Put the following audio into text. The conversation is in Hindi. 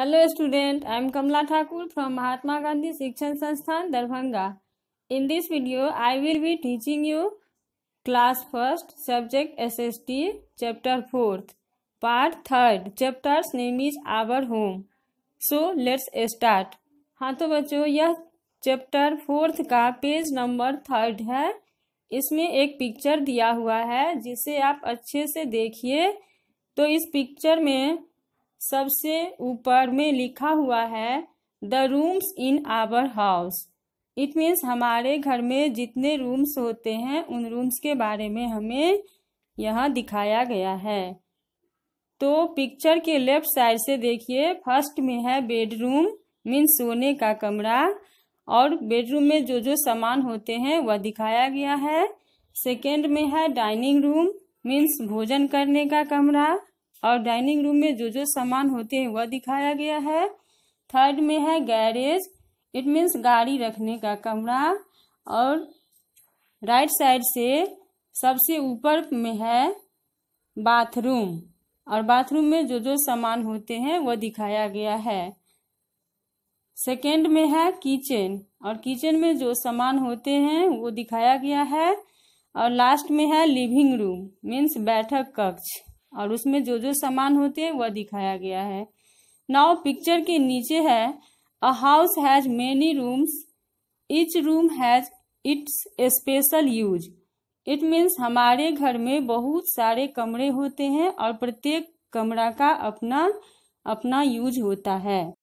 hello student I am Kamla Thakur from Mahatma Gandhi Shikshan Sansthan Darbhanga in this video I will be teaching you class first subject S S T chapter fourth part third chapter's name is our home so let's start हाँ तो बच्चों यह चैप्टर फोर्थ का पेज नंबर थर्ड है इसमें एक पिक्चर दिया हुआ है जिसे आप अच्छे से देखिए तो इस पिक्चर में सबसे ऊपर में लिखा हुआ है the rooms in our house it means हमारे घर में जितने रूम्स होते हैं उन रूम्स के बारे में हमें यहाँ दिखाया गया है तो पिक्चर के लेफ्ट साइड से देखिए फर्स्ट में है बेडरूम मीन्स सोने का कमरा और बेडरूम में जो जो सामान होते हैं वह दिखाया गया है सेकेंड में है डाइनिंग रूम मीन्स भोजन करने का कमरा और डाइनिंग रूम में जो जो सामान होते हैं वह दिखाया गया है थर्ड में है गैरेज इट मीन्स गाड़ी रखने का कमरा और राइट साइड से सबसे ऊपर में है बाथरूम और बाथरूम में जो जो सामान होते हैं वह दिखाया गया है सेकेंड में है किचन और किचन में जो सामान होते हैं वो दिखाया गया है और लास्ट में है लिविंग रूम मीन्स बैठक कक्ष और उसमें जो जो सामान होते हैं वह दिखाया गया है नाउ पिक्चर के नीचे है a house has many rooms each room has its special use it means हमारे घर में बहुत सारे कमरे होते हैं और प्रत्येक कमरा का अपना अपना यूज होता है